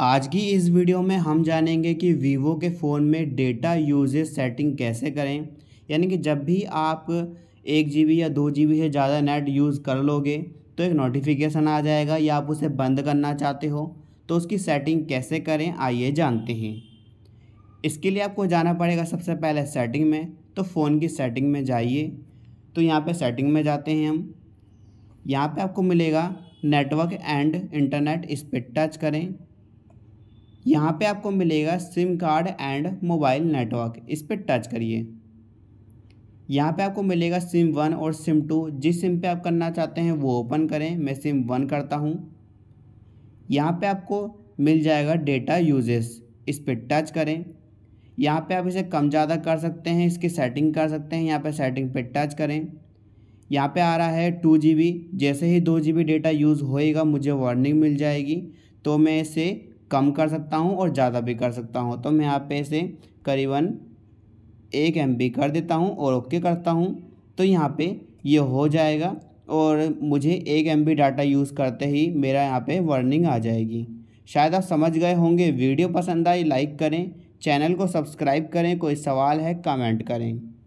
आज की इस वीडियो में हम जानेंगे कि वीवो के फ़ोन में डेटा यूजेज सेटिंग कैसे करें यानी कि जब भी आप एक जी या दो जी से ज़्यादा नेट यूज़ कर लोगे तो एक नोटिफिकेशन आ जाएगा या आप उसे बंद करना चाहते हो तो उसकी सेटिंग कैसे करें आइए जानते हैं इसके लिए आपको जाना पड़ेगा सबसे पहले सेटिंग में तो फ़ोन की सेटिंग में जाइए तो यहाँ पे सेटिंग में जाते हैं हम यहाँ पे आपको मिलेगा नेटवर्क एंड इंटरनेट इस पर टच करें यहाँ पे आपको मिलेगा SIM card and mobile network इस पर टच करिए यहाँ पे आपको मिलेगा सिम वन और सिम टू जिस सिम पे आप करना चाहते हैं वो ओपन करें मैं सिम वन करता हूँ यहाँ पे आपको मिल जाएगा डेटा यूजेस इस पर टच करें यहाँ पे आप इसे कम ज़्यादा कर सकते हैं इसकी सेटिंग कर सकते हैं यहाँ पे सेटिंग पे टच करें यहाँ पे आ रहा है टू जी बी जैसे ही दो जी बी डेटा यूज़ होएगा मुझे वार्निंग मिल जाएगी तो मैं इसे कम कर सकता हूँ और ज़्यादा भी कर सकता हूँ तो मैं यहाँ पे इसे करीबन एक एम कर देता हूँ और ओके करता हूँ तो यहाँ पे ये हो जाएगा और मुझे एक एम डाटा यूज़ करते ही मेरा यहाँ पे वार्निंग आ जाएगी शायद आप समझ गए होंगे वीडियो पसंद आई लाइक करें चैनल को सब्सक्राइब करें कोई सवाल है कमेंट करें